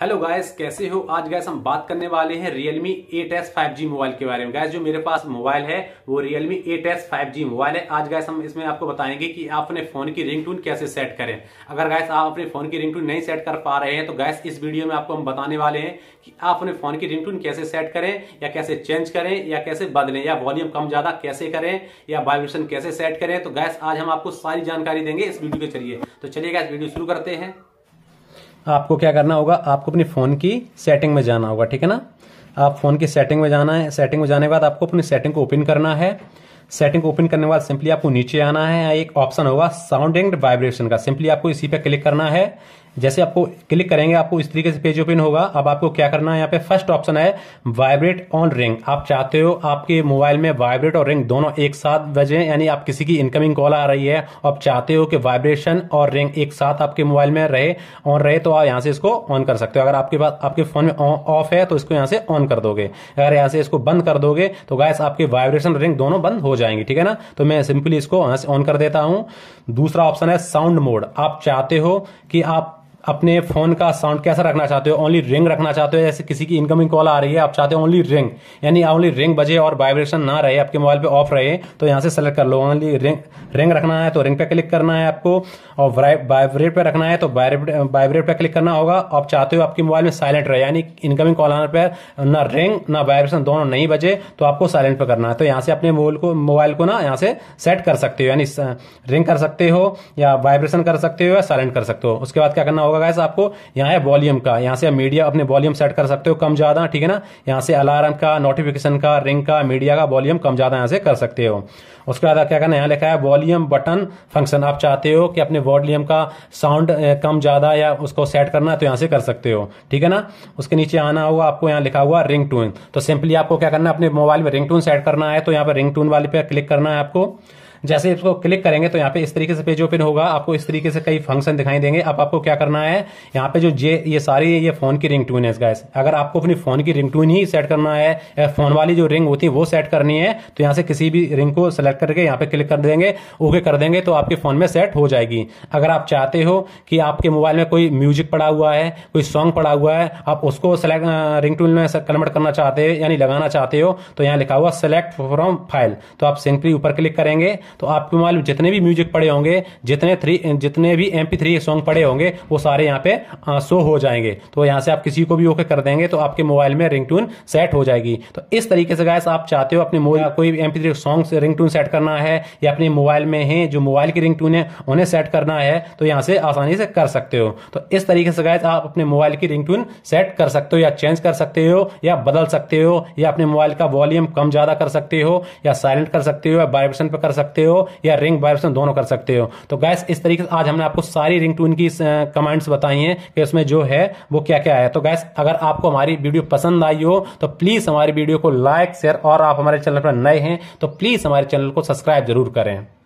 hello guys कैसे हो आज गैस हम बात करने वाले हैं एस 8s 5G मोबाइल के बारे में गैस जो मेरे पास मोबाइल है वो एस 8s 5G मोबाइल है आज गैस हम इसमें आपको बताएंगे कि आप अपने फोन की रिंगटोन कैसे सेट करें अगर गैस आप अपने फोन की रिंगटोन नहीं सेट कर पा रहे हैं तो गैस इस वीडियो में आपको हम बताने वाले हैं कि आप अपने फोन की टून कैसे सेट करें या कैसे चेंज करें या कैसे बदलें या वॉल्यूम कम ज्यादा कैसे करें या वाइब्रेशन कैसे सेट करें तो गैस आज हम आपको सारी जानकारी देंगे इस वीडियो के जरिए तो चलिए गैस वीडियो शुरू करते हैं आपको क्या करना होगा आपको अपने फ़ोन की सेटिंग में जाना होगा ठीक है ना आप फ़ोन की सेटिंग में जाना है सेटिंग में जाने के बाद आपको अपनी सेटिंग को ओपन करना है सेटिंग को ओपन करने के बाद सिंपली आपको नीचे आना है एक ऑप्शन होगा साउंड एंड वाइब्रेशन का सिंपली आपको इसी पे क्लिक करना है जैसे आपको क्लिक करेंगे आपको इस तरीके से पेज ओपन होगा अब आपको क्या करना है यहाँ पे फर्स्ट ऑप्शन है वाइब्रेट ऑन रिंग आप चाहते हो आपके मोबाइल में वाइब्रेट और रिंग दोनों एक साथ बजे यानी आप किसी की इनकमिंग कॉल आ रही है आप चाहते हो कि वाइब्रेशन और रिंग एक साथ आपके मोबाइल में रहे ऑन रहे तो आप यहाँ से इसको ऑन कर सकते हो अगर आपके पास आपके फोन में ऑफ है तो इसको यहाँ से ऑन कर दोगे अगर यहाँ से इसको बंद कर दोगे तो गैस आपके वाइब्रेशन रिंग दोनों बंद हो जाएंगे ठीक है ना तो मैं सिंपली इसको यहां से ऑन कर देता हूँ दूसरा ऑप्शन है साउंड मोड आप चाहते हो कि आप अपने फोन का साउंड कैसा रखना चाहते हो ओनली रिंग रखना चाहते हो जैसे किसी की इनकमिंग कॉल आ रही है आप चाहते हो ओनली रिंग यानी ओनली रिंग बजे और वाइब्रेशन ना रहे आपके मोबाइल पे ऑफ रहे तो यहाँ से सेलेक्ट कर लो ओनली रिंग रिंग रखना है तो रिंग पे क्लिक करना है आपको और वाइब्रेट पे रखना है तो वाइब्रेट पे क्लिक करना होगा आप चाहते हो आपके मोबाइल में साइलेंट रहे यानी इनकमिंग कॉल आने पर ना रिंग ना वाइब्रेशन दोनों नहीं बजे तो आपको साइलेंट पे करना है तो यहाँ से अपने मोबाइल को मोबाइल को ना यहाँ से सेट कर सकते हो यानी रिंग कर सकते हो या वाइब्रेशन कर सकते हो या साइलेंट कर सकते हो उसके बाद क्या करना होगा होगा गैस आपको यहाँ है वॉल्यूम का यहाँ से मीडिया अपने वॉल्यूम सेट कर सकते हो कम ज्यादा ठीक है ना यहाँ से अलार्म का नोटिफिकेशन का रिंग का मीडिया का वॉल्यूम कम ज्यादा यहाँ से कर सकते हो उसके बाद क्या करना यहाँ लिखा है वॉल्यूम बटन फंक्शन आप चाहते हो कि अपने वॉल्यूम का साउंड कम ज्यादा या उसको सेट करना है तो यहाँ से कर सकते हो ठीक है ना उसके नीचे आना होगा आपको यहाँ लिखा हुआ रिंग टून तो सिंपली आपको क्या करना है अपने मोबाइल में रिंग टून सेट करना है तो यहाँ पर रिंग टून वाले पे क्लिक करना है आपको जैसे इसको क्लिक करेंगे तो यहाँ पे इस तरीके से पेज ओपन होगा आपको इस तरीके से कई फंक्शन दिखाई देंगे अब आपको क्या करना है यहाँ पे जो जे ये सारी ये फोन की रिंग टून है अगर आपको अपनी फोन की रिंग टून ही सेट करना है फोन वाली जो रिंग होती है वो सेट करनी है तो यहाँ से किसी भी रिंग को सेलेक्ट करके यहाँ पे क्लिक कर देंगे ओके कर देंगे तो आपके फोन में सेट हो जाएगी अगर आप चाहते हो कि आपके मोबाइल में कोई म्यूजिक पड़ा हुआ है कोई सॉन्ग पड़ा हुआ है आप उसको सेलेक्ट रिंग टून में कन्वर्ट करना चाहते हो यानी लगाना चाहते हो तो यहाँ लिखा हुआ सेलेक्ट फ्रॉम फाइल तो आप सिंपली ऊपर क्लिक करेंगे तो आपके मालूम जितने भी म्यूजिक पड़े होंगे जितने थ्री जितने भी एम पी थ्री सॉन्ग पड़े होंगे वो सारे यहाँ पे शो हो जाएंगे तो यहाँ से आप किसी को भी ओके कर देंगे तो आपके मोबाइल में टून सेट हो जाएगी तो इस तरीके से गैस आप चाहते हो अपने कोई भी M P song tone set करना है या अपने मोबाइल में है जो मोबाइल की टून है उन्हें सेट करना है तो यहाँ से आसानी से कर सकते हो तो इस तरीके से गैस आप अपने मोबाइल की टून सेट कर सकते हो या चेंज कर सकते हो या बदल सकते हो या अपने मोबाइल का वॉल्यूम कम ज्यादा कर सकते हो या साइलेंट कर सकते हो या वाइब्रेशन पर कर सकते हो हो या रिंग वाइब्रेशन दोनों कर सकते हो तो गैस इस तरीके से आज हमने आपको सारी रिंग टून की कमांड्स बताई हैं कि उसमें जो है वो क्या क्या है तो गैस अगर आपको हमारी वीडियो पसंद आई हो तो प्लीज़ हमारी वीडियो को लाइक शेयर और आप हमारे चैनल पर नए हैं तो प्लीज़ हमारे चैनल को सब्सक्राइब जरूर करें